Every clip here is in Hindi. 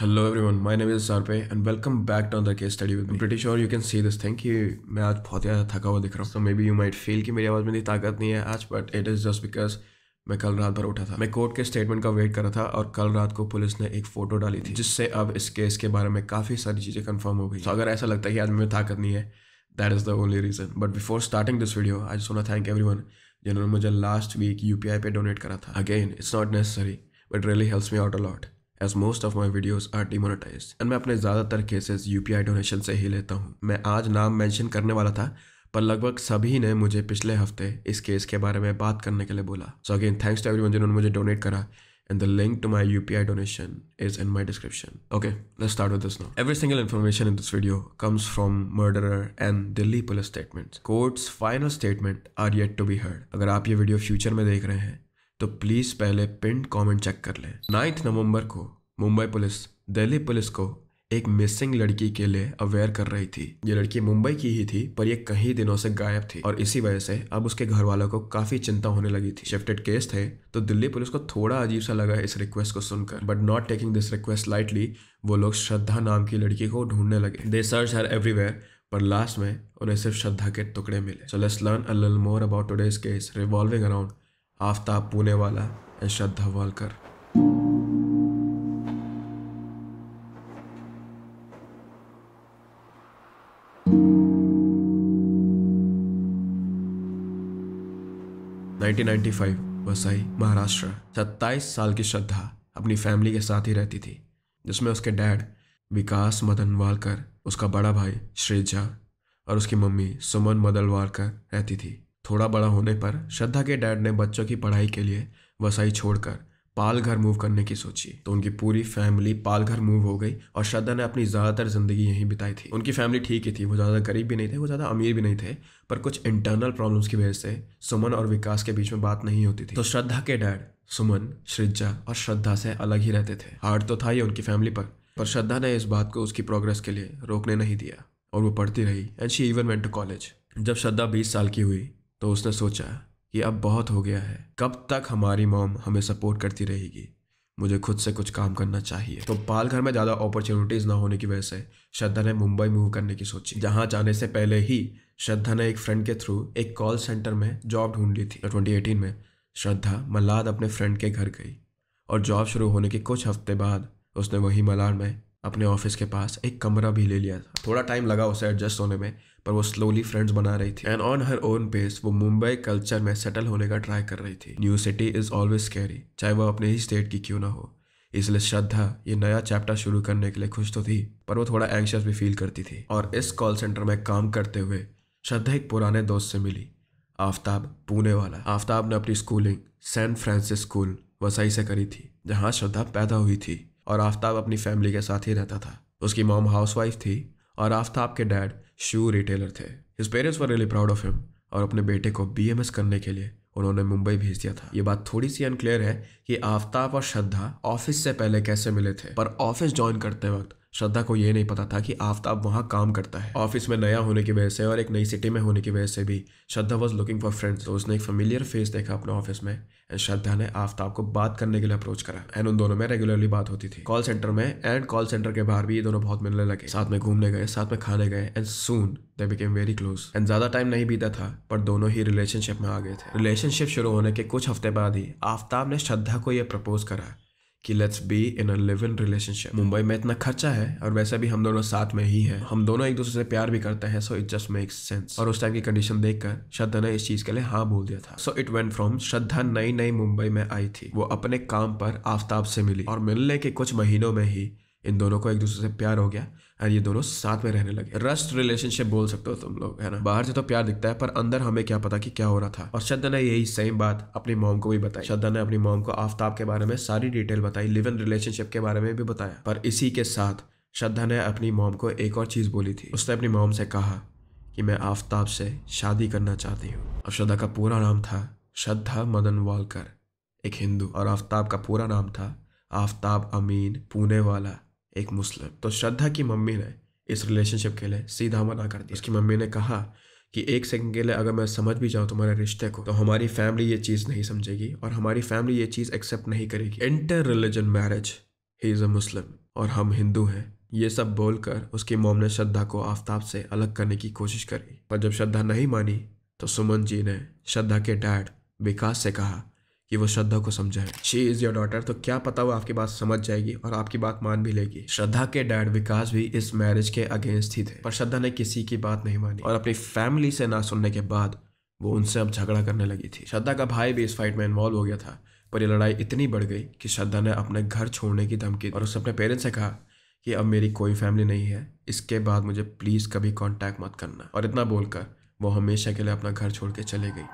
Hello everyone my name is सारपे and welcome back to the case study with British और you can see this thing कि मैं आज बहुत ज़्यादा थका हुआ दिख रहा हूँ so maybe you might feel कि मेरी आवाज़ में इतनी ताकत नहीं है आज but it is just because मैं कल रात भर उठा था मैं कोर्ट के स्टेटमेंट का वेट कर रहा था और कल रात को पुलिस ने एक फ़ोटो डाली थी जिससे अब इस केस के बारे में काफ़ी सारी चीज़ें कन्फर्म हो गई तो so, अगर ऐसा लगता है कि आज मेरी ताकत नहीं है that is the only reason but before starting this video I just thank everyone जिन्होंने मुझे last week U P I pay donate करा था again it's not necessary but really helps me out a lot as most of my videos are demonetise and मैं अपने ज्यादातर cases U P I donation से ही लेता हूँ मैं आज नाम मैंशन करने वाला था पर लगभग सभी ने मुझे पिछले हफ्ते इस केस के बारे में बात करने के लिए बोला so again thanks to every जिन्होंने मुझे डोनेट करा and the link to my U P I donation is in my description okay start with this every single information in this video comes from murder and Delhi police statement courts final statement are yet to be heard अगर आप ये वीडियो फ्यूचर में देख रहे हैं तो प्लीज़ पहले पिंड कमेंट चेक कर लें नाइन्थ नवंबर को मुंबई पुलिस दिल्ली पुलिस को एक मिसिंग लड़की के लिए अवेयर कर रही थी ये लड़की मुंबई की ही थी पर ये कई दिनों से गायब थी और इसी वजह से अब उसके घर वालों को काफी चिंता होने लगी थी शिफ्टेड केस थे तो दिल्ली पुलिस को थोड़ा अजीब सा लगा इस रिक्वेस्ट को सुनकर but not taking this request lightly वो लोग श्रद्धा नाम की लड़की को ढूंढने लगे दे सर्च हर एवरीवेयर पर लास्ट में उन्हें सिर्फ श्रद्धा के टुकड़े मिले so let's learn a little more about today's case revolving around Aftab Pune वाला एंड श्रद्धा वालकर वसई महाराष्ट्र सत्ताईस साल की श्रद्धा अपनी फैमिली के साथ ही रहती थी जिसमें उसके डैड विकास मदन वालकर उसका बड़ा भाई श्रेजा और उसकी मम्मी सुमन मदन वालकर रहती थी थोड़ा बड़ा होने पर श्रद्धा के डैड ने बच्चों की पढ़ाई के लिए वसाई छोड़कर पालघर मूव करने की सोची तो उनकी पूरी फैमिली पालघर मूव हो गई और श्रद्धा ने अपनी ज़्यादातर ज़िंदगी यहीं बिताई थी उनकी फैमिली ठीक ही थी वो ज़्यादा गरीब भी नहीं थे वो ज़्यादा अमीर भी नहीं थे पर कुछ इंटरनल प्रॉब्लम्स की वजह से सुमन और विकास के बीच में बात नहीं होती थी तो श्रद्धा के डैड सुमन श्रिजा और श्रद्धा से अलग ही रहते थे हार्ड तो था ही उनकी फैमिली पर पर श्रद्धा ने इस बात को उसकी प्रोग्रेस के लिए रोकने नहीं दिया और वो पढ़ती रही and she even went to college जब श्रद्धा बीस साल की हुई तो उसने सोचा कि अब बहुत हो गया है कब तक हमारी मॉम हमें सपोर्ट करती रहेगी मुझे खुद से कुछ काम करना चाहिए तो पालघर में ज़्यादा अपॉर्चुनिटीज़ ना होने की वजह से श्रद्धा ने मुंबई मूव करने की सोची जहाँ जाने से पहले ही श्रद्धा ने एक फ्रेंड के थ्रू एक कॉल सेंटर में जॉब ढूंढ ली थी ट्वेंटी तो एटीन में श्रद्धा मल्लाद अपने फ्रेंड के घर गई और जॉब शुरू होने के कुछ हफ्ते बाद उसने वही मलाड में अपने ऑफिस के पास एक कमरा भी ले लिया था थोड़ा टाइम लगा उसे एडजस्ट होने में पर वो स्लोली फ्रेंड्स बना रही थी and on her own pace वो मुंबई कल्चर में सेटल होने का ट्राई कर रही थी new city is always carry चाहे वह अपने ही स्टेट की क्यों ना हो इसलिए श्रद्धा ये नया चैप्टर शुरू करने के लिए खुश तो थी पर वो थोड़ा एंशियस भी फील करती थी और इस कॉल सेंटर में काम करते हुए श्रद्धा एक पुराने दोस्त से मिली आफ्ताब पुणे वाला आफ्ताब ने अपनी schooling San Francis school Vasai से करी थी जहाँ श्रद्धा पैदा हुई थी और आफ्ताब अपनी फैमिली के साथ ही रहता था उसकी मॉम हाउसवाइफ थी और आफ्ताब के डैड शू रिटेलर थे his parents were really proud of him और अपने बेटे को बी करने के लिए उन्होंने मुंबई भेज दिया था ये बात थोड़ी सी अनक्लियर है कि आफ्ताब और श्रद्धा ऑफिस से पहले कैसे मिले थे पर ऑफिस ज्वाइन करते वक्त श्रद्धा को यह नहीं पता था कि आफ्ताब वहाँ काम करता है ऑफिस में नया होने की वजह से और एक नई सिटी में होने की वजह से भी Shraddha was looking for friends तो उसने एक फेमिलियर फेस देखा अपने ऑफिस में एंड श्रद्धा ने आफ्ताब को बात करने के लिए अप्रोच करा एंड उन दोनों में रेगुलरली बात होती थी कॉल सेंटर में एंड कॉल सेंटर के बाहर भी ये दोनों बहुत मिलने लगे साथ में घूमने गए साथ में खाने गए and soon they became very close and ज्यादा टाइम नहीं बीता था पर दोनों ही रिलेशनशिप में आ गए थे रिलेशनशिप शुरू होने के कुछ हफ्ते बाद ही आफ्ताब ने श्रद्धा को यह प्रपोज करा कि let's be in a live in relationship Mumbai में इतना खर्चा है और वैसे भी हम दोनों साथ में ही हैं हम दोनों एक दूसरे से प्यार भी करते हैं so it just makes sense और उस टाइम की कंडीशन देखकर श्रद्धा ने इस चीज के लिए हाँ बोल दिया था so it went from Shraddha नई नई मुंबई में आई थी वो अपने काम पर आफ्ताब से मिली और मिलने के कुछ महीनों में ही इन दोनों को एक दूसरे से प्यार हो गया एंड ये दोनों साथ में रहने लगे रस्ट रिलेशनशिप बोल सकते हो तुम लोग है ना बाहर से तो प्यार दिखता है पर अंदर हमें क्या पता कि क्या हो रहा था और श्रद्धा ने यही सेम बात अपनी मोम को भी बताई श्रद्धा ने अपनी मोम को आफ्ताब के बारे में सारी डिटेल बताई लिव इन रिलेशनशिप के बारे में भी बताया पर इसी के साथ श्रद्धा ने अपनी मोम को एक और चीज़ बोली थी उसने अपनी मोम से कहा कि मैं आफ्ताब से शादी करना चाहती हूँ और श्रद्धा का पूरा नाम था श्रद्धा मदन वालकर एक हिंदू और आफ्ताब का पूरा नाम था आफ्ताब अमीन पुणे वाला एक मुस्लिम तो श्रद्धा की मम्मी ने इस रिलेशनशिप के लिए सीधा मना कर दिया उसकी मम्मी ने कहा कि एक सेकंड के लिए अगर मैं समझ भी जाऊँ तुम्हारे रिश्ते को तो हमारी फैमिली ये चीज़ नहीं समझेगी और हमारी फैमिली ये चीज़ एक्सेप्ट नहीं करेगी inter religion marriage he is a Muslim और हम हिंदू हैं ये सब बोलकर उसकी मोम ने श्रद्धा को आफ्ताब से अलग करने की कोशिश करी पर जब श्रद्धा नहीं मानी तो सुमन जी ने श्रद्धा के डैड विकास से कहा कि वो श्रद्धा को समझाएं शी इज़ योर डॉटर तो क्या पता वो आपकी बात समझ जाएगी और आपकी बात मान भी लेगी श्रद्धा के डैड विकास भी इस मैरिज के अगेंस्ट ही थे पर श्रद्धा ने किसी की बात नहीं मानी और अपनी फैमिली से ना सुनने के बाद वो उनसे अब झगड़ा करने लगी थी श्रद्धा का भाई भी इस फाइट में इन्वॉल्व हो गया था पर यह लड़ाई इतनी बढ़ गई कि श्रद्धा ने अपने घर छोड़ने की धमकी और उसने अपने पेरेंट्स से कहा कि अब मेरी कोई फैमिली नहीं है इसके बाद मुझे प्लीज़ कभी कॉन्टैक्ट मत करना और इतना बोलकर वो हमेशा के लिए अपना घर छोड़ के चले गई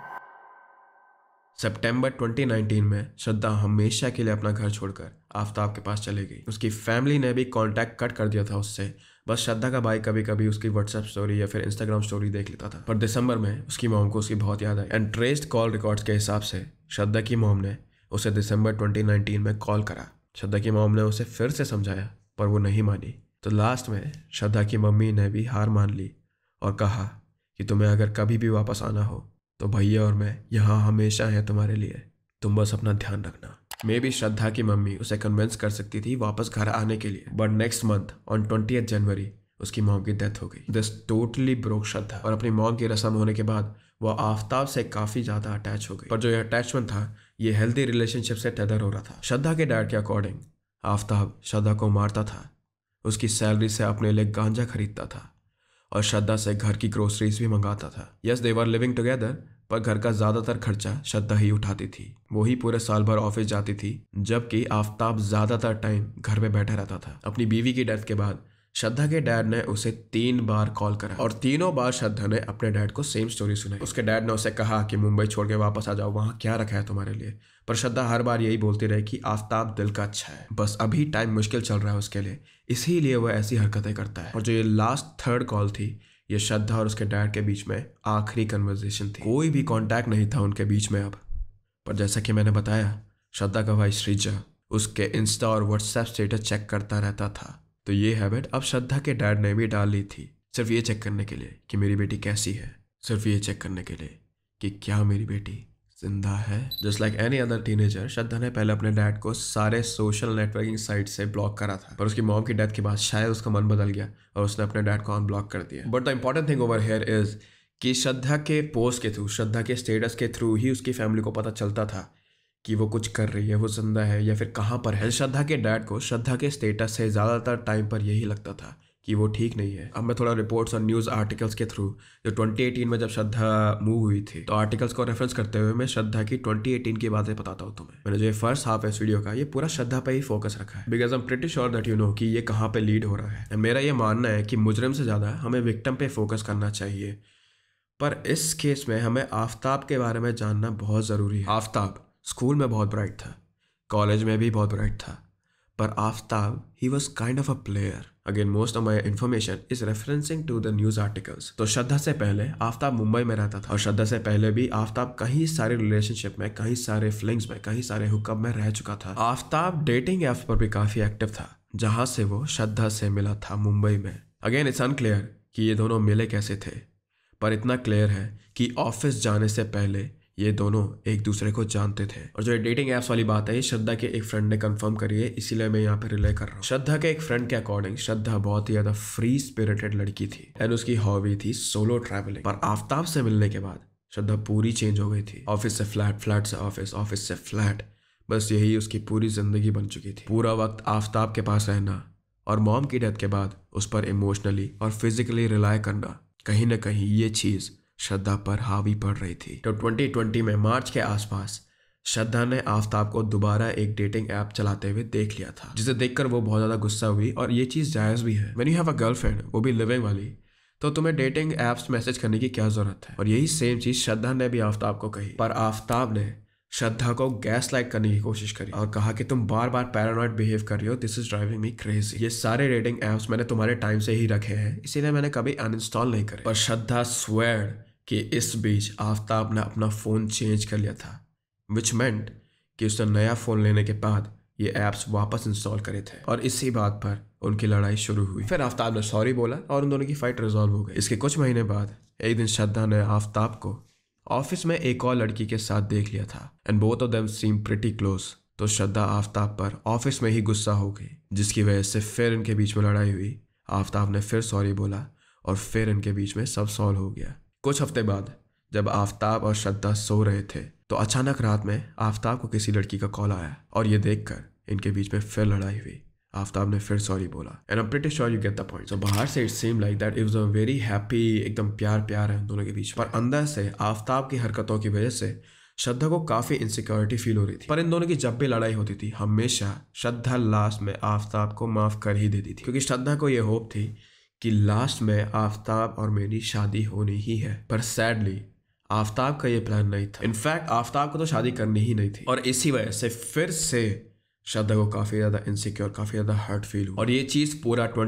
सितंबर 2019 में श्रद्धा हमेशा के लिए अपना घर छोड़कर आफ्ताब के पास चले गई उसकी फैमिली ने भी कांटेक्ट कट कर दिया था उससे बस श्रद्धा का भाई कभी कभी उसकी व्हाट्सएप स्टोरी या फिर इंस्टाग्राम स्टोरी देख लेता था पर दिसंबर में उसकी मोम को उसकी बहुत याद आई एंड ट्रेस्ड कॉल रिकॉर्ड्स के हिसाब से श्रद्धा की मोम ने उसे दिसंबर 2019 में कॉल करा श्रद्धा की मोम ने उसे फिर से समझाया पर वो नहीं मानी तो लास्ट में श्रद्धा की मम्मी ने भी हार मान ली और कहा कि तुम्हें अगर कभी भी वापस आना हो तो भैया और मैं यहाँ हमेशा हैं तुम्हारे लिए तुम बस अपना ध्यान रखना मे भी श्रद्धा की मम्मी उसे कन्विंस कर सकती थी वापस घर आने के लिए but next month on twenty January उसकी मॉम की डेथ हो गई दिस टोटली ब्रोक श्रद्धा और अपनी मॉम की रस्म होने के बाद वह आफ्ताब से काफ़ी ज़्यादा अटैच हो गई पर जो ये अटैचमेंट था ये हेल्दी रिलेशनशिप से टेदर हो रहा था श्रद्धा के डैड के अकॉर्डिंग आफ्ताब श्रद्धा को मारता था उसकी सैलरी से अपने लिए गांजा खरीदता था और श्रद्धा से घर की ग्रोसरीज भी मंगाता था यस देवर लिविंग टुगेदर पर घर का ज्यादातर खर्चा श्रद्धा ही उठाती थी वो ही पूरे साल भर ऑफिस जाती थी जबकि आफ्ताब ज्यादातर टाइम घर में बैठा रहता था अपनी बीवी की डेथ के बाद श्रद्धा के डैड ने उसे तीन बार कॉल करा और तीनों बार श्रद्धा ने अपने डैड को सेम स्टोरी सुनाई उसके डैड ने उसे कहा कि मुंबई छोड़ के वापस आ जाओ वहाँ क्या रखा है तुम्हारे लिए पर श्रद्धा हर बार यही बोलती रही कि आफ्ताब दिल का अच्छा है बस अभी टाइम मुश्किल चल रहा है उसके लिए इसीलिए वह ऐसी हरकतें करता है और जो ये लास्ट थर्ड कॉल थी ये श्रद्धा और उसके डैड के बीच में आखिरी कन्वर्जेशन थी कोई भी कॉन्टैक्ट नहीं था उनके बीच में अब पर जैसा कि मैंने बताया श्रद्धा का भाई श्रीजा उसके इंस्टा और व्हाट्सएप स्टेटस चेक करता रहता था तो ये हैबिट अब श्रद्धा के डैड ने भी डाल ली थी सिर्फ ये चेक करने के लिए कि मेरी बेटी कैसी है सिर्फ ये चेक करने के लिए कि क्या मेरी बेटी जिंदा है just like any other teenager Shraddha ने पहले अपने डैड को सारे सोशल नेटवर्किंग साइट से ब्लॉक करा था पर उसकी मॉम की डेथ के बाद शायद उसका मन बदल गया और उसने अपने डैड को अनब्लॉक कर दिया but the important thing over here is कि श्रद्धा के पोस्ट के थ्रू श्रद्धा के स्टेटस के थ्रू ही उसकी फैमिली को पता चलता था कि वो कुछ कर रही है वो जिंदा है या फिर कहाँ पर है श्रद्धा के डैड को श्रद्धा के स्टेटस से ज़्यादातर टाइम पर यही लगता था कि वो ठीक नहीं है अब मैं थोड़ा रिपोर्ट्स और न्यूज़ आर्टिकल्स के थ्रू जो 2018 में जब श्रद्धा मूव हुई थी तो आर्टिकल्स को रेफरेंस करते हुए मैं श्रद्धा की 2018 की बातें बताता हूँ तुम्हें मैंने जो ये फर्स्ट हाफ है इस वीडियो का ये पूरा श्रद्धा पे ही फोकस रखा है because I am pretty sure that you know कि ये कहाँ पर लीड हो रहा है मेरा ये मानना है कि मुजरम से ज़्यादा हमें विक्टम पे फोकस करना चाहिए पर इस केस में हमें आफ्ताब के बारे में जानना बहुत ज़रूरी है आफ्ताब स्कूल में बहुत ब्राइट था कॉलेज में भी बहुत ब्राइट था पर Aftab he was kind of a player again most of my information is referencing to the news articles तो श्रद्धा से पहले आफ्ताब मुंबई में रहता था और श्रद्धा से पहले भी आफ्ताब कहीं सारे रिलेशनशिप में कहीं सारे फ्लिंग्स में कहीं सारे हुकअप में रह चुका था आफ्ताब डेटिंग ऐप पर भी काफी एक्टिव था जहां से वो श्रद्धा से मिला था मुंबई में अगेन इट्स अनक्लियर कि ये दोनों मिले कैसे थे पर इतना क्लियर है कि ऑफिस जाने से पहले ये दोनों एक दूसरे को जानते थे और जो डेटिंग ऐप्स वाली बात है श्रद्धा के एक फ्रेंड ने कंफर्म करी है इसीलिए मैं यहाँ पे रिले कर रहा हूँ श्रद्धा के एक फ्रेंड के अकॉर्डिंग श्रद्धा बहुत ही ज्यादा फ्री स्पिरिटेड लड़की थी एंड उसकी हॉबी थी सोलो ट्रैवलिंग पर आफ्ताब से मिलने के बाद श्रद्धा पूरी चेंज हो गई थी ऑफिस से फ्लैट फ्लैट से ऑफिस ऑफिस से फ्लैट बस यही उसकी पूरी जिंदगी बन चुकी थी पूरा वक्त आफ्ताब के पास रहना और मॉम की डेथ के बाद उस पर इमोशनली और फिजिकली रिलाय करना कहीं ना कहीं ये चीज़ श्रद्धा पर हावी पड़ रही थी तो 2020 में मार्च के आसपास श्रद्धा ने आफ्ताब को दोबारा एक डेटिंग ऐप चलाते हुए देख लिया था जिसे देखकर वो बहुत ज़्यादा गुस्सा हुई और ये चीज़ जायज़ भी है man you have a girlfriend वो भी लिविंग वाली तो तुम्हें डेटिंग ऐप्स मैसेज करने की क्या ज़रूरत है और यही सेम चीज़ श्रद्धा ने भी आफ्ताब को कही पर आफ्ताब ने श्रद्धा को गैस लाइक करने की कोशिश करी और कहा कि तुम बार बार पैरानॉइड बिहेव कर रही हो this is driving me crazy ये सारे रेटिंग एप्स मैंने तुम्हारे टाइम से ही रखे हैं इसीलिए मैंने कभी अनइंस्टॉल नहीं करे पर श्रद्धा स्वेड कि इस बीच आफ्ताब ने अपना फ़ोन चेंज कर लिया था विच मैंट कि उसने नया फ़ोन लेने के बाद ये ऐप्स वापस इंस्टॉल करे थे और इसी बात पर उनकी लड़ाई शुरू हुई फिर आफ्ताब ने सॉरी बोला और उन दोनों की फाइट रिजॉल्व हो गई इसके कुछ महीने बाद एक दिन श्रद्धा ने आफ्ताब को ऑफिस में एक और लड़की के साथ देख लिया था and both of them seem pretty close तो श्रद्धा आफ्ताब पर ऑफिस में ही गुस्सा हो गई जिसकी वजह से फिर इनके बीच में लड़ाई हुई आफ्ताब ने फिर सॉरी बोला और फिर इनके बीच में सब सॉल्व हो गया कुछ हफ्ते बाद जब आफ्ताब और श्रद्धा सो रहे थे तो अचानक रात में आफ्ताब को किसी लड़की का कॉल आया और ये देखकर इनके बीच में फिर लड़ाई हुई आफ्ताब ने फिर सॉरी बोला and I pretty sure you get the point so बाहर से it same like that it a very happy एकदम प्यार प्यार है दोनों के बीच पर अंदर से आफ्ताब की हरकतों की वजह से श्रद्धा को काफ़ी इनसिक्योरिटी फील हो रही थी पर इन दोनों की जब भी लड़ाई होती थी हमेशा श्रद्धा लास्ट में आफ्ताब को माफ़ कर ही देती थी क्योंकि श्रद्धा को ये होप थी कि लास्ट में आफ्ताब और मेरी शादी होनी ही है पर सैडली आफ्ताब का ये प्लान नहीं था इनफैक्ट आफ्ताब को तो शादी करनी ही नहीं थी और इसी वजह से फिर से श्रद्धा को काफ़ी ज़्यादा इनसिक्योर काफ़ी ज़्यादा हर्ट फील हुआ और ये चीज़ पूरा 2019, 2020,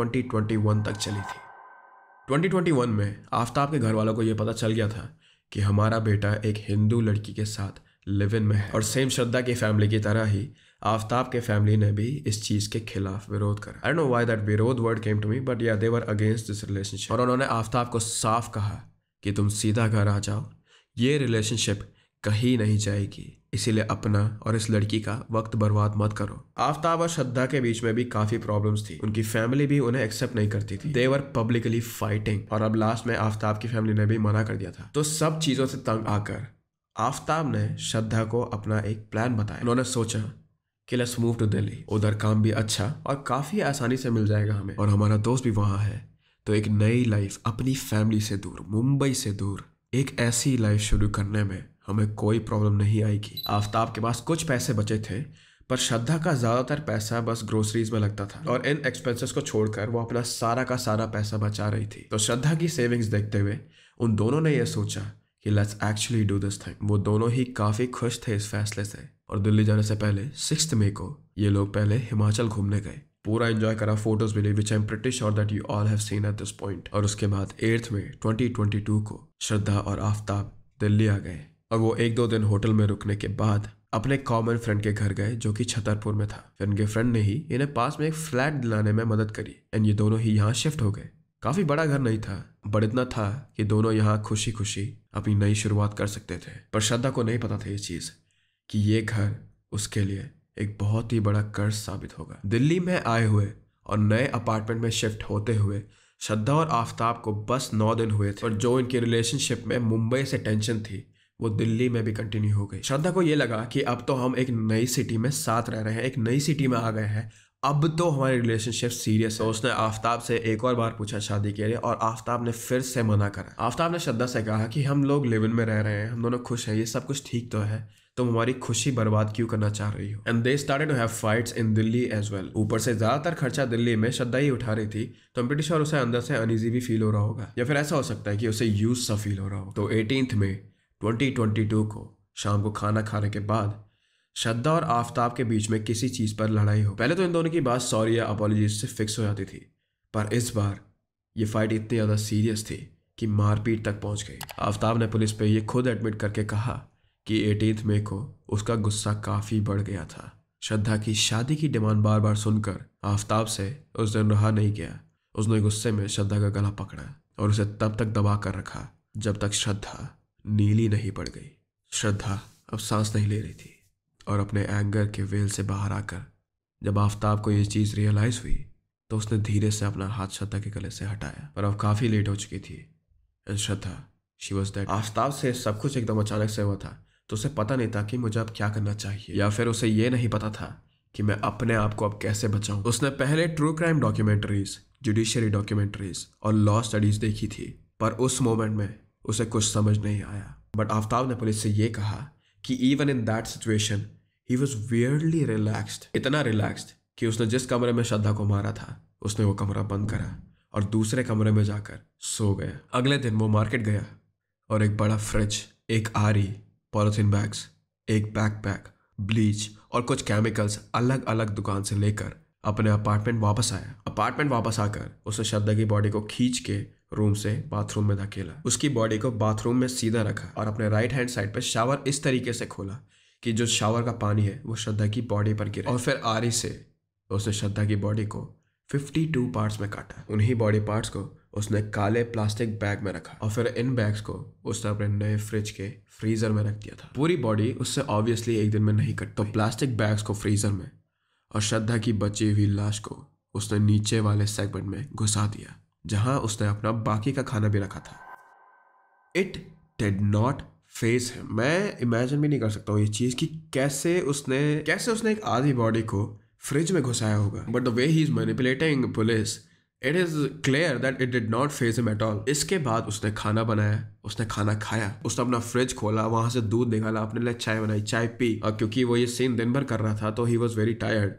2021 तक चली थी 2021 में आफ्ताब के घर वालों को ये पता चल गया था कि हमारा बेटा एक हिंदू लड़की के साथ लिव इन में है और सेम श्रद्धा की फैमिली की तरह ही आफ्ताब के फैमिली ने भी इस चीज के खिलाफ विरोध करा आई नो वाई दैट विरोध word came to me but yeah they were against this relationship और उन्होंने आफ्ताब को साफ कहा कि तुम सीधा घर आ जाओ ये रिलेशनशिप कहीं नहीं जाएगी इसीलिए अपना और इस लड़की का वक्त बर्बाद मत करो आफ्ताब और श्रद्धा के बीच में भी काफी प्रॉब्लम्स थी उनकी फैमिली भी उन्हें एक्सेप्ट नहीं करती थी देवर पब्लिकली फाइटिंग और अब लास्ट में आफ्ताब की फैमिली ने भी मना कर दिया था तो सब चीजों से तंग आकर आफ्ताब ने श्रद्धा को अपना एक प्लान बताया उन्होंने सोचा कि लेट्स मूव टू दिल्ली उधर काम भी अच्छा और काफ़ी आसानी से मिल जाएगा हमें और हमारा दोस्त भी वहाँ है तो एक नई लाइफ अपनी फैमिली से दूर मुंबई से दूर एक ऐसी लाइफ शुरू करने में हमें कोई प्रॉब्लम नहीं आएगी आफ्ताब के पास कुछ पैसे बचे थे पर श्रद्धा का ज़्यादातर पैसा बस ग्रोसरीज में लगता था और इन एक्सपेंसेस को छोड़कर वो अपना सारा का सारा पैसा बचा रही थी तो श्रद्धा की सेविंग्स देखते हुए उन दोनों ने यह सोचा कि let's actually do this thing वो दोनों ही काफ़ी खुश थे इस फैसले से और दिल्ली जाने से पहले सिक्स मई को ये लोग पहले हिमाचल घूमने गए पूरा एंजॉय करा photos milli which I am pretty sure और that you all have seen at this point और उसके बाद एट्थ में 2022 को श्रद्धा और आफ्ताब दिल्ली आ गए और वो एक दो दिन होटल में रुकने के बाद अपने कॉमन फ्रेंड के घर गए जो कि छतरपुर में था फिर उनके फ्रेंड ने ही इन्हें पास में एक फ्लैट दिलाने में मदद करी एंड ये दोनों ही यहाँ शिफ्ट हो गए काफी बड़ा घर नहीं था बट इतना था कि दोनों यहाँ खुशी खुशी अपनी नई शुरुआत कर सकते थे पर श्रद्धा को नहीं पता था ये चीज कि ये घर उसके लिए एक बहुत ही बड़ा कर्ज साबित होगा दिल्ली में आए हुए और नए अपार्टमेंट में शिफ्ट होते हुए श्रद्धा और आफताब को बस नौ दिन हुए थे और जो इनके रिलेशनशिप में मुंबई से टेंशन थी वो दिल्ली में भी कंटिन्यू हो गई श्रद्धा को ये लगा कि अब तो हम एक नई सिटी में साथ रह रहे हैं एक नई सिटी में आ गए हैं अब तो हमारी रिलेशनशिप सीरियस है उसने आफ्ताब से एक और बार पूछा शादी के लिए और आफ्ताब ने फिर से मना करा आफ्ताब ने श्रद्धा से कहा कि हम लोग लिविन में रह रहे हैं हम दोनों खुश हैं ये सब कुछ ठीक तो है तुम हमारी खुशी बर्बाद क्यों करना चाह रही हो and they started to have fights in Delhi as well ऊपर से ज्यादातर खर्चा दिल्ली में श्रद्धा ही उठा रही थी तो हम ब्रिटिश और उसे अंदर से अनइजी भी फील हो रहा होगा या फिर ऐसा हो सकता है कि उसे यूज सा फील हो रहा हो तो एटीनथ में ट्वेंटी ट्वेंटी टू को शाम को खाना खाने के बाद श्रद्धा और आफ्ताब के बीच में किसी चीज पर लड़ाई हो पहले तो इन दोनों की बात सॉरी या अपॉलोजी से फिक्स हो जाती थी पर इस बार ये फाइट इतनी ज़्यादा सीरियस थी कि मारपीट तक पहुंच गई आफ्ताब ने पुलिस पे ये खुद एडमिट करके कहा कि एटीथ मे को उसका गुस्सा काफ़ी बढ़ गया था श्रद्धा की शादी की डिमांड बार बार सुनकर आफ्ताब से उस दिन रहा नहीं गया उसने गुस्से में श्रद्धा का गला पकड़ा और उसे तब तक दबा कर रखा जब तक श्रद्धा नीली नहीं पड़ गई श्रद्धा अब सांस नहीं ले रही थी और अपने एंगर के वेल से बाहर आकर जब आफ्ताब को ये चीज़ रियलाइज़ हुई तो उसने धीरे से अपना हाथ श्रद्धा के गले से हटाया पर अब काफ़ी लेट हो चुकी थी and Shraddha she was Aftab से सब कुछ एकदम अचानक से हुआ था तो उसे पता नहीं था कि मुझे अब क्या करना चाहिए या फिर उसे ये नहीं पता था कि मैं अपने आप को अब कैसे बचाऊं उसने पहले true crime documentaries judiciary documentaries और लॉ स्टडीज देखी थी पर उस मोमेंट में उसे कुछ समझ नहीं आया बट आफ्ताब ने पुलिस से ये कहा कि even in that situation he was वियरली रिलैक्सड इतना रिलैक्सड कि उसने जिस कमरे में श्रद्धा को मारा था उसने वो कमरा बंद करा और दूसरे कमरे में जाकर सो गया अगले दिन वो मार्केट गया और एक बड़ा फ्रिज एक आरी पॉलिथीन बैग्स एक बैकपैक ब्लीच और कुछ केमिकल्स अलग अलग दुकान से लेकर अपने अपार्टमेंट वापस आया अपार्टमेंट वापस आकर उसने श्रद्धा की बॉडी को खींच के रूम से बाथरूम में धकेला उसकी बॉडी को बाथरूम में सीधा रखा और अपने राइट हैंड साइड पर शावर इस तरीके से खोला कि जो शावर का पानी है वो श्रद्धा की बॉडी पर गिरा और फिर आरी से उसने श्रद्धा की बॉडी को फिफ्टी टू पार्ट्स में काटा उन्हीं बॉडी पार्ट्स को उसने काले प्लास्टिक बैग में रखा और फिर इन बैग्स को उसने अपने नए फ्रिज के फ्रीजर में रख दिया था पूरी बॉडी उससे ऑब्वियसली एक दिन में नहीं कट तो प्लास्टिक बैग्स को फ्रीजर में और श्रद्धा की बची हुई लाश को उसने नीचे वाले सेगमेंट में घुसा दिया जहां उसने अपना बाकी का खाना भी रखा था इट डेड नॉट फेस है मैं इमेजिन भी नहीं कर सकता हूँ ये चीज़ कि कैसे उसने कैसे उसने एक आधी बॉडी को फ्रिज में घुसाया होगा but the way he is manipulating police it is clear that it did not faze him at all इसके बाद उसने खाना बनाया उसने खाना खाया उसने अपना फ्रिज खोला वहां से दूध निकाला अपने लिए चाय बनाई चाय पी और क्योंकि वो ये सीन दिन भर कर रहा था तो ही वॉज वेरी टायर्ड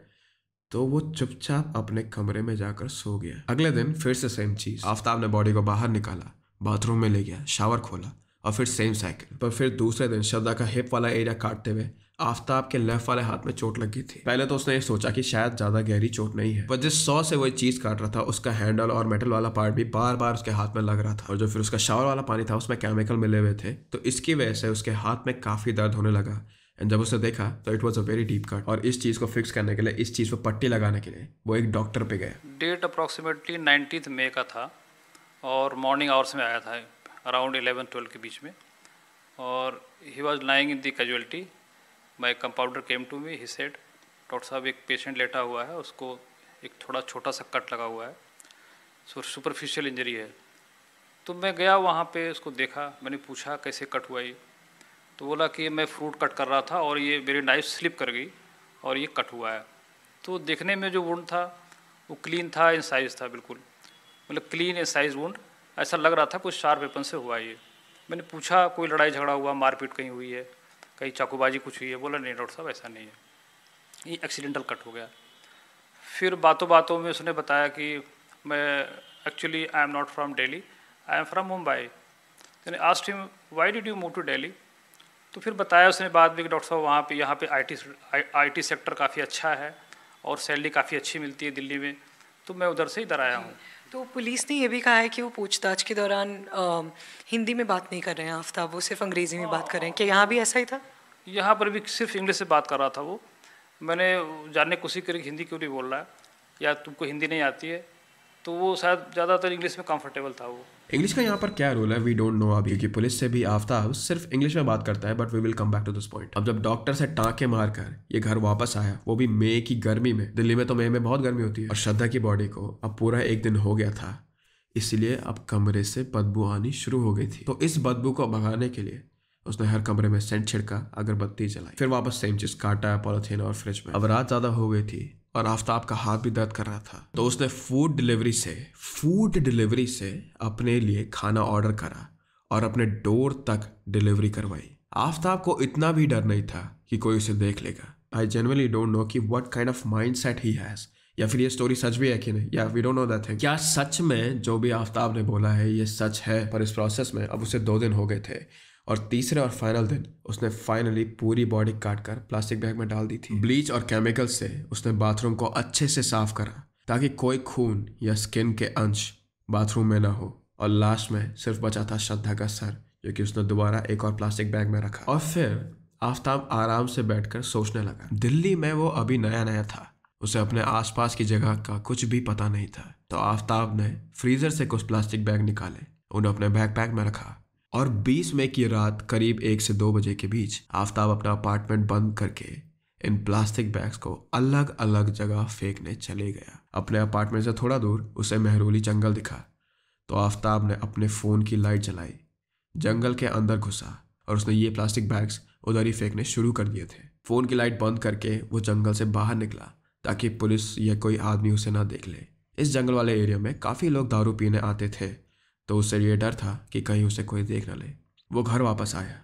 तो वो चुपचाप अपने कमरे में जाकर सो गया अगले दिन फिर से सेम चीज आफ्ताब ने बॉडी को बाहर निकाला बाथरूम में ले गया शावर खोला और फिर सेम साइकिल पर फिर दूसरे दिन श्रद्धा का हिप वाला एरिया काटते हुए आफ्ताब के लेफ्ट वाले हाथ में चोट लगी थी पहले तो उसने सोचा कि शायद ज्यादा गहरी चोट नहीं है पर जिस सौ से वो चीज काट रहा था उसका हैंडल और मेटल वाला पार्ट भी बार बार उसके हाथ में लग रहा था और जो फिर उसका शावर वाला पानी था उसमें केमिकल मिले हुए थे तो इसकी वजह से उसके हाथ में काफी दर्द होने लगा एंड जब उसने देखा तो it was a very deep cut और इस चीज़ को फिक्स करने के लिए इस चीज़ पर पट्टी लगाने के लिए वो एक डॉक्टर पे गए डेट अप्रोक्सीमेटली नाइनटीन मे का था और मॉर्निंग आवर्स में आया था अराउंड एलेवन ट्वेल्व के बीच में और he was lying in the casualty my compounder came to me he said doctor साहब एक पेशेंट लेटा हुआ है उसको एक थोड़ा छोटा सा कट लगा हुआ है सो सुपरफिशियल इंजरी है तो मैं गया वहाँ पे उसको देखा मैंने पूछा कैसे कट हुआ ये तो बोला कि मैं फ्रूट कट कर रहा था और ये मेरी नाइफ स्लिप कर गई और ये कट हुआ है तो देखने में जो वुंड था वो क्लीन था इन साइज था बिल्कुल मतलब क्लीन इन साइज वुंड ऐसा लग रहा था कुछ शार्प वेपन से हुआ ये मैंने पूछा कोई लड़ाई झगड़ा हुआ मारपीट कहीं हुई है कहीं चाकूबाजी कुछ हुई है बोला नहीं डॉक्टर साहब ऐसा नहीं है ये एक्सीडेंटल कट हो गया फिर बातों बातों में उसने बताया कि मैं actually I am not from Delhi I am from Mumbai यानी asked him why did you move to Delhi तो फिर बताया उसने बाद में कि डॉक्टर साहब वहाँ पे यहाँ पे आईटी आईटी सेक्टर काफ़ी अच्छा है और सैलरी काफ़ी अच्छी मिलती है दिल्ली में तो मैं उधर से इधर आया हूँ तो पुलिस ने यह भी कहा है कि वो पूछताछ के दौरान आ, हिंदी में बात नहीं कर रहे हैं आफ्ताब वो सिर्फ अंग्रेज़ी में बात कर रहे हैं क्या यहाँ भी ऐसा ही था यहाँ पर भी सिर्फ इंग्लिश से बात कर रहा था वो मैंने जानने की कोशिश करी हिंदी क्यों नहीं बोल रहा है या तुमको हिंदी नहीं आती है तो वो शायद ज़्यादातर इंग्लिश में कंफर्टेबल था वो इंग्लिश का यहाँ पर क्या रोल है वी डोंट नो अभी क्योंकि पुलिस से भी आफ्ताब सिर्फ इंग्लिश में बात करता है but we will come back to this point अब जब डॉक्टर से टाँके कर ये घर वापस आया वो भी मई की गर्मी में दिल्ली में तो मई में बहुत गर्मी होती है और श्रद्धा की बॉडी को अब पूरा एक दिन हो गया था इसलिए अब कमरे से बदबू आनी शुरू हो गई थी तो इस बदबू को भगाने के लिए उसने हर कमरे में सेंट छिड़का अगरबत्ती जलाई फिर वापस सेम चीज काटा पॉलिथीन और फ्रिज में अब रात ज्यादा हो गई थी और आफ्ताब का हाथ भी दर्द कर रहा था तो उसने फूड डिलीवरी से फूड डिलीवरी से अपने लिए खाना ऑर्डर करा और अपने डोर तक डिलीवरी करवाई आफ्ताब को इतना भी डर नहीं था कि कोई उसे देख लेगा आई जनरली डोंट नो कि what kind of mindset he has या फिर ये स्टोरी सच भी है कि नहीं या we don't know that thing क्या सच में जो भी आफ्ताब ने बोला है ये सच है पर इस प्रोसेस में अब उसे दो दिन हो गए थे और तीसरे और फाइनल दिन उसने फाइनली पूरी बॉडी काट कर प्लास्टिक बैग में डाल दी थी ब्लीच और केमिकल से उसने बाथरूम को अच्छे से साफ करा ताकि कोई खून या स्किन के अंश बाथरूम में ना हो और लास्ट में सिर्फ बचा था श्रद्धा का सर जो कि उसने दोबारा एक और प्लास्टिक बैग में रखा और फिर आफ्ताब आराम से बैठकर सोचने लगा दिल्ली में वो अभी नया नया था उसे अपने आसपास की जगह का कुछ भी पता नहीं था तो आफ्ताब ने फ्रीजर से कुछ प्लास्टिक बैग निकाले उन्हें अपने बैग में रखा और 20 मई की रात करीब एक से दो बजे के बीच आफ्ताब अपना अपार्टमेंट बंद करके इन प्लास्टिक बैग्स को अलग अलग जगह फेंकने चले गया अपने अपार्टमेंट से थोड़ा दूर उसे मेहरूली जंगल दिखा तो आफ्ताब ने अपने फ़ोन की लाइट जलाई जंगल के अंदर घुसा और उसने ये प्लास्टिक बैग्स उधर ही फेंकने शुरू कर दिए थे फ़ोन की लाइट बंद करके वो जंगल से बाहर निकला ताकि पुलिस या कोई आदमी उसे ना देख ले इस जंगल वाले एरिया में काफ़ी लोग दारू पीने आते थे तो उससे ये डर था कि कहीं उसे कोई देख न ले वो घर वापस आया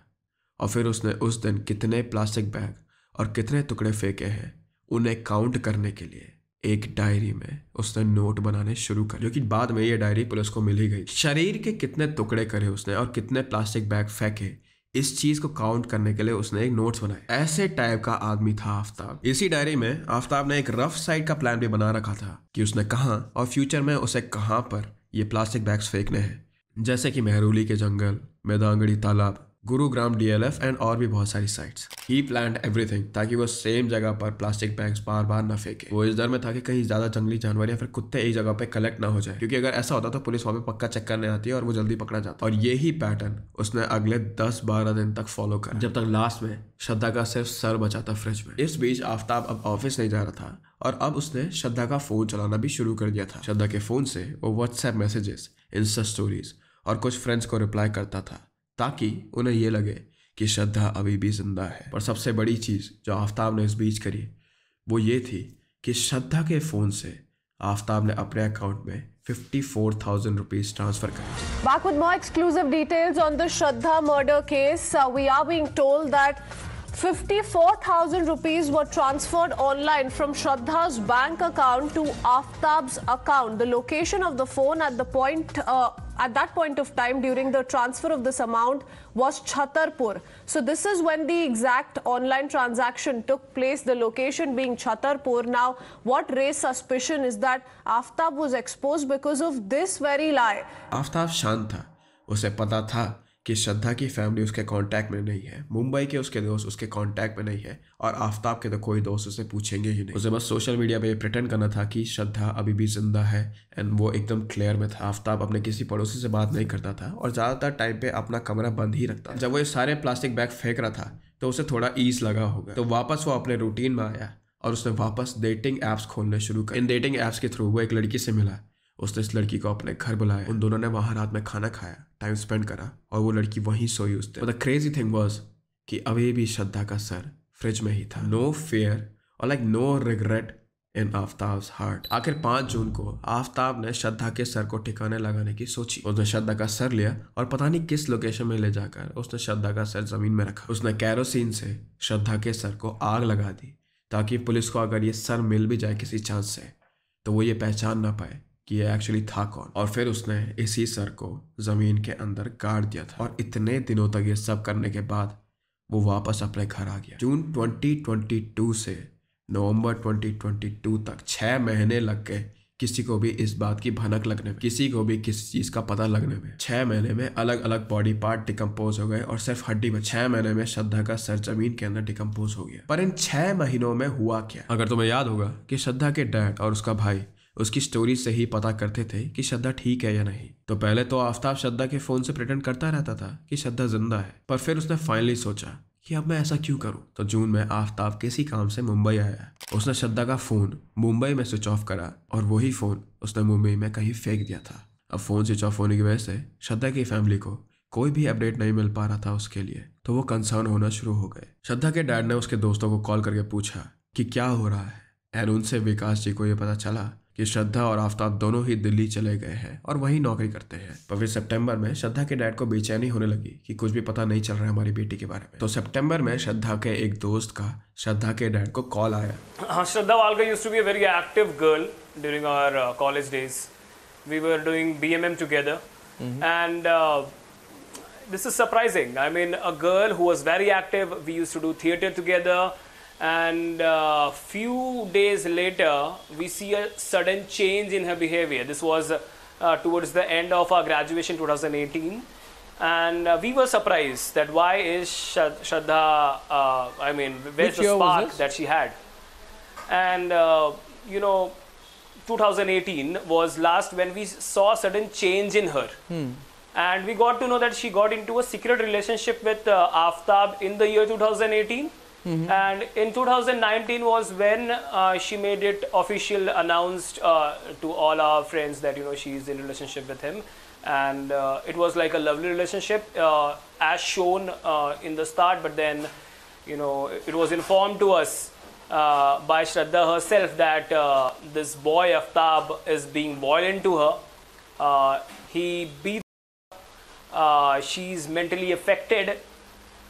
और फिर उसने उस दिन कितने प्लास्टिक बैग और कितने टुकड़े फेंके हैं उन्हें काउंट करने के लिए एक डायरी में उसने नोट बनाने शुरू कर जो कि बाद में ये डायरी पुलिस को मिली गई शरीर के कितने टुकड़े करे उसने और कितने प्लास्टिक बैग फेंके इस चीज को काउंट करने के लिए उसने एक नोट्स बनाए ऐसे टाइप का आदमी था आफ्ताब इसी डायरी में आफ्ताब ने एक रफ साइड का प्लान भी बना रखा था कि उसने कहा और फ्यूचर में उसे कहाँ पर ये प्लास्टिक बैग्स फेंकने हैं जैसे कि मेहरूली के जंगल मैदांगड़ी तालाब गुरुग्राम डीएलएफ एंड और भी बहुत सारी साइट्स ही प्लान एवरीथिंग ताकि वो सेम जगह पर प्लास्टिक बैग्स बार बार ना फेंके वो इस डर में था कि कहीं ज्यादा जंगली जानवर या फिर कुत्ते एक जगह पे कलेक्ट ना हो जाए क्योंकि अगर ऐसा होता तो पुलिस वहां पे पक्का चेक करने आती है और वो जल्दी पकड़ा जाता और यही पैटर्न उसने अगले दस बारह दिन तक फॉलो कर जब तक लास्ट में श्रद्धा का सिर्फ सर बचा था फ्रिज में इस बीच आफ्ताब अब ऑफिस नहीं जा रहा था और अब उसने श्रद्धा का फ़ोन चलाना भी शुरू कर दिया था श्रद्धा के फ़ोन से वो व्हाट्सएप मैसेजेस इंस्टा स्टोरीज और कुछ फ्रेंड्स को रिप्लाई करता था ताकि उन्हें ये लगे कि श्रद्धा अभी भी जिंदा है और सबसे बड़ी चीज़ जो आफ्ताब ने इस बीच करी वो ये थी कि श्रद्धा के फ़ोन से आफ्ताब ने अपने अकाउंट में 54,000 rupees transfer Back with with more exclusive details on the Shraddha murder case we are being told that 54,000 rupees were transferred online from Shraddha's bank account to Aftab's account. The location of the phone at the point uh, at that point of time during the transfer of this amount was Chhatarpur. So this is when the exact online transaction took place, the location being Chhatarpur. Now, what raised suspicion is that Aftab was exposed because of this very lie. Aftab Shanta. था उसे पता था कि श्रद्धा की फैमिली उसके कांटेक्ट में नहीं है मुंबई के उसके दोस्त उसके कांटेक्ट में नहीं है और आफ्ताब के तो कोई दोस्त उसे पूछेंगे ही नहीं उसे बस सोशल मीडिया पे प्रटेंड करना था कि श्रद्धा अभी भी जिंदा है एंड वो एकदम क्लियर में था आफ्ताब अपने किसी पड़ोसी से बात नहीं करता था और ज़्यादातर टाइम पर अपना कमरा बंद ही रखता जब वो ये सारे प्लास्टिक बैग फेंक रहा था तो उसे थोड़ा ईज लगा होगा तो वापस वो अपने रूटीन में आया और उसने वापस डेटिंग ऐप्स खोलने शुरू कर इन डेटिंग ऐप्स के थ्रू वो एक लड़की से मिला उसने इस लड़की को अपने घर बुलाया उन दोनों ने वहाँ रात में खाना खाया टाइम स्पेंड करा और वो लड़की वहीं सोई उस द क्रेजी थिंग वॉज कि अभी भी श्रद्धा का सर फ्रिज में ही था नो फेयर और like no regret in Aftab heart आखिर पाँच जून को आफ्ताब ने श्रद्धा के सर को ठिकाने लगाने की सोची उसने श्रद्धा का सर लिया और पता नहीं किस लोकेशन में ले जाकर उसने श्रद्धा का सर जमीन में रखा उसने कैरोसिन से श्रद्धा के सर को आग लगा दी ताकि पुलिस को अगर ये सर मिल भी जाए किसी चांस से तो वो ये पहचान ना पाए कि ये एक्चुअली था कौन और फिर उसने इसी सर को ज़मीन के अंदर काट दिया था और इतने दिनों तक ये सब करने के बाद वो वापस अपने घर आ गया जून 2022 से नवंबर 2022 तक छः महीने लग गए किसी को भी इस बात की भनक लगने में किसी को भी किसी चीज़ का पता लगने में छह महीने में अलग अलग बॉडी पार्ट डिकम्पोज हो गए और सिर्फ हड्डी में छह महीने में श्रद्धा का सर जमीन के अंदर डिकम्पोज हो गया पर इन छह महीनों में हुआ क्या अगर तुम्हें याद होगा कि श्रद्धा के डैड और उसका भाई उसकी स्टोरी से ही पता करते थे कि श्रद्धा ठीक है या नहीं तो पहले तो आफ्ताब श्रद्धा के फ़ोन से प्रिटेंड करता रहता था कि श्रद्धा जिंदा है पर फिर उसने फाइनली सोचा कि अब मैं ऐसा क्यों करूं तो जून में आफ्ताब किसी काम से मुंबई आया उसने श्रद्धा का फ़ोन मुंबई में स्विच ऑफ करा और वही फ़ोन उसने मुंबई में कहीं फेंक दिया था अब फ़ोन स्विच ऑफ होने की वजह से श्रद्धा की फैमिली को कोई भी अपडेट नहीं मिल पा रहा था उसके लिए तो वो कंसर्न होना शुरू हो गए श्रद्धा के डैड ने उसके दोस्तों को कॉल करके पूछा कि क्या हो रहा है एंड उनसे विकास जी को ये पता चला कि श्रद्धा और आफ्ताब दोनों ही दिल्ली चले गए हैं और वहीं नौकरी करते हैं फिर सितंबर में श्रद्धा के डैड को बेचैनी होने लगी कि कुछ भी पता नहीं चल रहा है हमारी बेटी के बारे में तो सितंबर में श्रद्धा के एक दोस्त का श्रद्धा के डैड को कॉल आया हाँ Shraddha Walkar used to be a very active girl during our college days we were doing BMM together and this is surprising I mean a girl who was very एक्टिव we used to do theatre together, and uh, few days later we see a sudden change in her behavior this was uh, towards the end of our graduation 2018 and uh, we were surprised that why is Shraddha, uh, I mean, where's Which the spark that she had? And uh, you know, 2018 was last when we saw a sudden change in her. Hmm. And we got to know that she got into a secret relationship with uh, Aftab in the year 2018. -hmm. And in 2019 was when uh, she made it official, announced uh, to all our friends that you know she's in relationship with him, and uh, it was like a lovely relationship, uh, as shown uh, in the start. But then, you know, it was informed to us uh, by Shraddha herself that this boy Aftab is being boiled into her. he beats. her. she's mentally affected,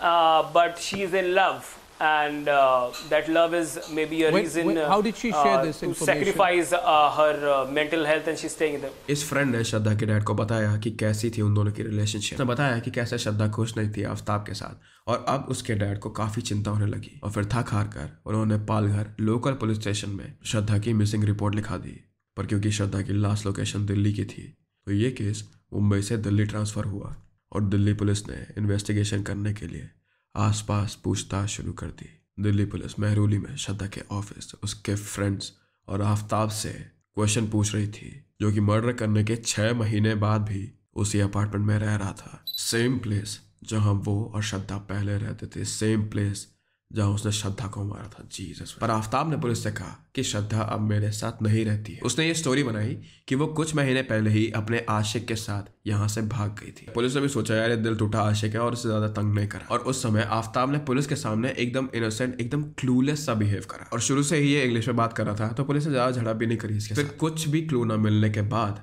but she's in love and uh, that love is maybe a when, reason. When, how did she share uh, this information? To sacrifice uh, her uh, mental health and she's staying there. his friend ने shadda ke dad ko bataya ki kaisi thi un dono ki relationship usne bataya ki कैसे shadda khush nahi thi aftab ke sath और अब उसके डैड को काफी चिंता होने लगी और फिर थक हार कर उन्होंने पालघर लोकल पुलिस स्टेशन में श्रद्धा की मिसिंग रिपोर्ट लिखा दी पर क्योंकि श्रद्धा की लास्ट लोकेशन दिल्ली की थी तो ये केस मुंबई से दिल्ली ट्रांसफर हुआ और दिल्ली पुलिस ने इन्वेस्टिगेशन करने के लिए आसपास पूछताछ शुरू कर दी दिल्ली पुलिस मेहरूली में श्रद्धा के ऑफिस उसके फ्रेंड्स और आफ्ताब से क्वेश्चन पूछ रही थी जो कि मर्डर करने के छह महीने बाद भी उसी अपार्टमेंट में रह रहा था सेम प्लेस जहां वो और श्रद्धा पहले रहते थे सेम प्लेस जहां उसने श्रद्धा को मारा था जीसस पर आफ्ताब ने पुलिस से कहा कि श्रद्धा अब मेरे साथ नहीं रहती है उसने ये स्टोरी बनाई कि वो कुछ महीने पहले ही अपने आशिक के साथ यहाँ से भाग गई थी पुलिस ने भी सोचा यार ये दिल टूटा आशिक है और उसे ज्यादा तंग नहीं करा और उस समय आफ्ताब ने पुलिस के सामने एकदम इनोसेंट एकदम क्लूलेस सा बिहेव करा और शुरू से ही ये इंग्लिश में बात कर रहा था तो पुलिस ने ज्यादा झड़प भी नहीं करी इसके फिर कुछ भी क्लू न मिलने के बाद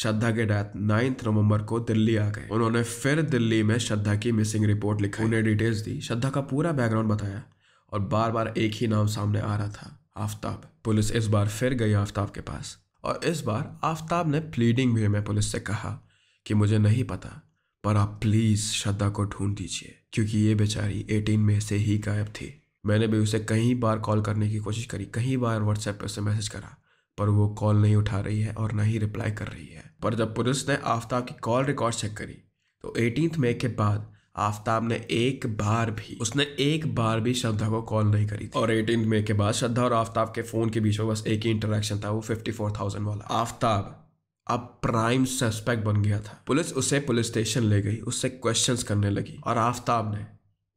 श्रद्धा के डेथ नाइन्थ नवंबर को दिल्ली आ गए उन्होंने फिर दिल्ली में श्रद्धा की मिसिंग रिपोर्ट लिखी उन्हें डिटेल्स दी श्रद्धा का पूरा बैकग्राउंड बताया और बार बार एक ही नाम सामने आ रहा था आफ्ताब पुलिस इस बार फिर गई आफ्ताब के पास और इस बार आफ्ताब ने प्लीडिंग भी में पुलिस से कहा कि मुझे नहीं पता पर आप प्लीज़ श्रद्धा को ढूंढ दीजिए क्योंकि ये बेचारी एटीन में से ही गायब थी मैंने भी उसे कई बार कॉल करने की कोशिश करी कई बार व्हाट्सएप पर उसे मैसेज करा पर वो कॉल नहीं उठा रही है और ना ही रिप्लाई कर रही है पर जब पुलिस ने आफ्ताब की कॉल रिकॉर्ड चेक करी तो एटीन मई के बाद आफ्ताब ने एक बार भी उसने एक बार भी श्रद्धा को कॉल नहीं करी थी और एटीन मई के बाद श्रद्धा और आफ्ताब के फोन के बीच में बस एक ही इंटरेक्शन था वो फिफ्टी फोर थाउजेंड वाला आफ्ताब अब प्राइम सस्पेक्ट बन गया था पुलिस उसे पुलिस स्टेशन ले गई उससे क्वेश्चंस करने लगी और आफ्ताब ने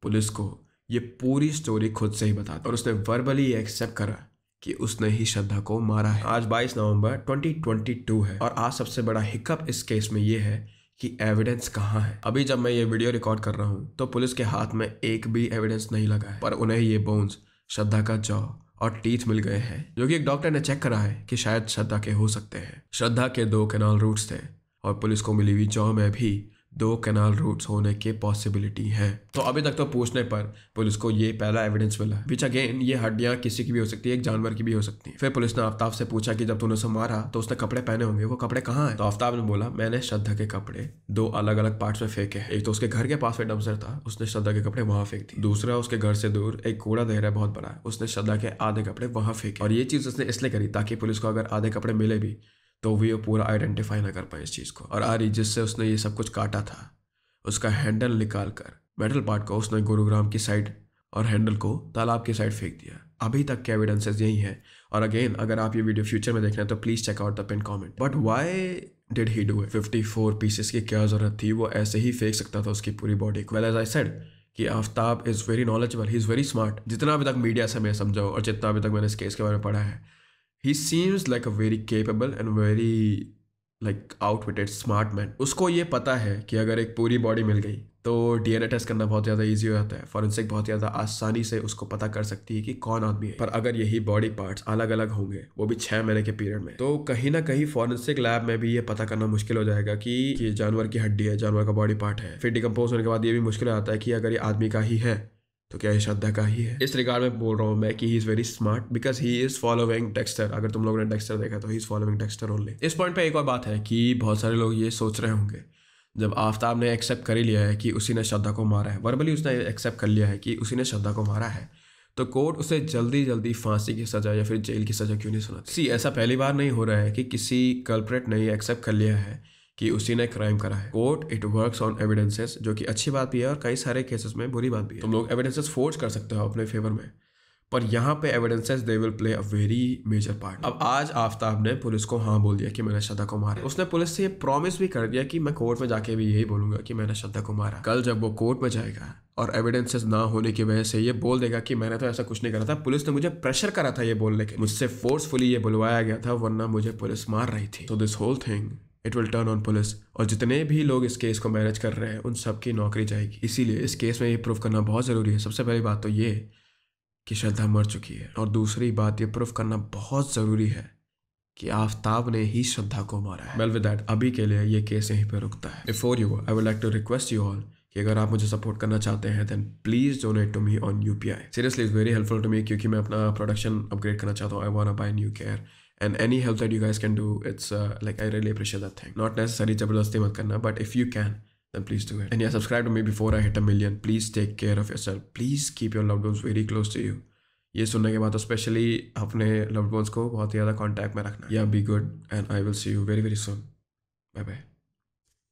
पुलिस को ये पूरी स्टोरी खुद से ही बता दी और उसने वर्बली एक्सेप्ट करा कि उसने ही श्रद्धा को मारा है आज 22 नवंबर 2022 है और आज सबसे बड़ा हिकअप इस केस में ये है कि एविडेंस कहाँ है अभी जब मैं ये वीडियो रिकॉर्ड कर रहा हूँ तो पुलिस के हाथ में एक भी एविडेंस नहीं लगा है पर उन्हें ये बोन्स श्रद्धा का जॉ और टीथ मिल गए हैं जो कि एक डॉक्टर ने चेक करा है कि शायद श्रद्धा के हो सकते हैं श्रद्धा के दो कैनाल रूट्स थे और पुलिस को मिली हुई जॉ में भी दो कैनाल रूट्स होने के पॉसिबिलिटी है तो अभी तक तो पूछने पर पुलिस को ये पहला एविडेंस मिला विच अगेन ये हड्डियां किसी की भी हो सकती है एक जानवर की भी हो सकती है फिर पुलिस ने आफ्ताब से पूछा कि जब तूने उसे मारा तो उसने कपड़े पहने होंगे वो कपड़े कहाँ है तो आफ्ताब ने बोला मैंने श्रद्धा के कपड़े दो अलग अलग पार्ट में फेंके एक तो उसके घर के पास में डमसर था उसने श्रद्धा के कपड़े वहां फेंक दिए दूसरा उसके घर से दूर एक कूड़ा दहरा बहुत बड़ा उसने श्रद्धा के आधे कपड़े वहां फेंके और ये चीज उसने इसलिए करी ताकि पुलिस को अगर आधे कपड़े मिले भी तो वे वो पूरा आइडेंटिफाई ना कर पाए इस चीज़ को और आरी जिससे उसने ये सब कुछ काटा था उसका हैंडल निकाल कर मेटल पार्ट को उसने गुरुग्राम की साइड और हैंडल को तालाब की साइड फेंक दिया अभी तक के एविडेंसेस यही हैं और अगेन अगर आप ये वीडियो फ्यूचर में देख रहे हैं तो please check out the pin comment but why did he do it fifty four pieces की क्या ज़रूरत थी वो ऐसे ही फेंक सकता था उसकी पूरी बॉडी को वेल एज आई सेड कि Aftab is very knowledgeable he is very smart जितना अभी तक मीडिया से मैं समझाऊँ और जितना अभी तक मैंने इस केस के बारे में पढ़ा है he seems like a very capable and very like outwitted smart man उसको ये पता है कि अगर एक पूरी बॉडी मिल गई तो डी एन ए टेस्ट करना बहुत ज़्यादा ईजी हो जाता है फॉरेंसिक बहुत ज़्यादा आसानी से उसको पता कर सकती है कि कौन आदमी है पर अगर यही बॉडी पार्ट्स अलग अलग होंगे वो भी छः महीने के पीरियड में तो कहीं ना कहीं फॉरेंसिक लैब में भी ये पता करना मुश्किल हो जाएगा कि ये जानवर की हड्डी है जानवर का बॉडी पार्ट है फिर डिकम्पोज होने के बाद ये भी मुश्किल हो जाता है कि अगर ये आदमी का ही है तो क्या ये श्रद्धा का ही है इस रिगार्ड में बोल रहा हूँ मैं कि he is very smart because he is following Dexter अगर तुम लोगों ने टेक्स्टर देखा तो he is following Dexter only इस पॉइंट पे एक और बात है कि बहुत सारे लोग ये सोच रहे होंगे जब आफ्ताब ने एक्सेप्ट कर ही लिया है कि उसी ने श्रद्धा को मारा है वर्बली उसने एक्सेप्ट कर लिया है कि उसी ने श्रद्धा को मारा है तो कोर्ट उसे जल्दी जल्दी फांसी की सज़ा या फिर जेल की सज़ा क्यों नहीं सुना सी ऐसा पहली बार नहीं हो रहा है कि किसी कल्परेट ने एक्सेप्ट कर लिया है कि उसी ने क्राइम करा है court it works on evidences जो कि अच्छी बात भी है और कई सारे केसेस में बुरी बात भी है तुम लोग एविडेंसेस फोर्ज कर सकते हो अपने फेवर में पर यहाँ पे evidences they will play a very major part अब आज आफ्ताब ने पुलिस को हाँ बोल दिया कि मैंने श्रद्धा को मारा उसने पुलिस से प्रॉमिस भी कर दिया कि मैं कोर्ट में जाके भी यही बोलूंगा कि मैंने श्रद्धा को मारा कल जब वो कोर्ट में जाएगा और एविडेंसेस ना होने की वजह से ये बोल देगा कि मैंने तो ऐसा कुछ नहीं करा था पुलिस ने मुझे प्रेशर करा था ये बोलने के मुझसे फोर्सफुली ये बुलवाया गया था वरना मुझे पुलिस मार रही थी तो this whole thing it will turn on police और जितने भी लोग इस केस को मैनेज कर रहे हैं उन सब की नौकरी जाएगी इसीलिए इस केस में ये प्रूफ करना बहुत ज़रूरी है सबसे पहली बात तो ये कि श्रद्धा मर चुकी है और दूसरी बात ये प्रूफ करना बहुत ज़रूरी है कि आफ्ताब ने ही श्रद्धा को मारा है वेल विद डैट अभी के लिए ये केस यहीं पर रुकता है before you I would like to request you all कि अगर आप मुझे सपोर्ट करना चाहते हैं then please donate to me on U P I seriously is very helpful to me क्योंकि मैं अपना प्रोडक्शन अपग्रेड करना चाहता हूँ I want buy new care and any help that you guys can do it's uh, like i really appreciate that thing not necessary jabardasti mat karna but if you can then please do it and yeah subscribe to me before i hit a million please take care of yourself please keep your loved ones very close to you ये सुनने के बाद स्पेशली अपने लव्ड वंस को बहुत ही ज़्यादा कांटेक्ट में रखना या be good and I will see you very very soon bye bye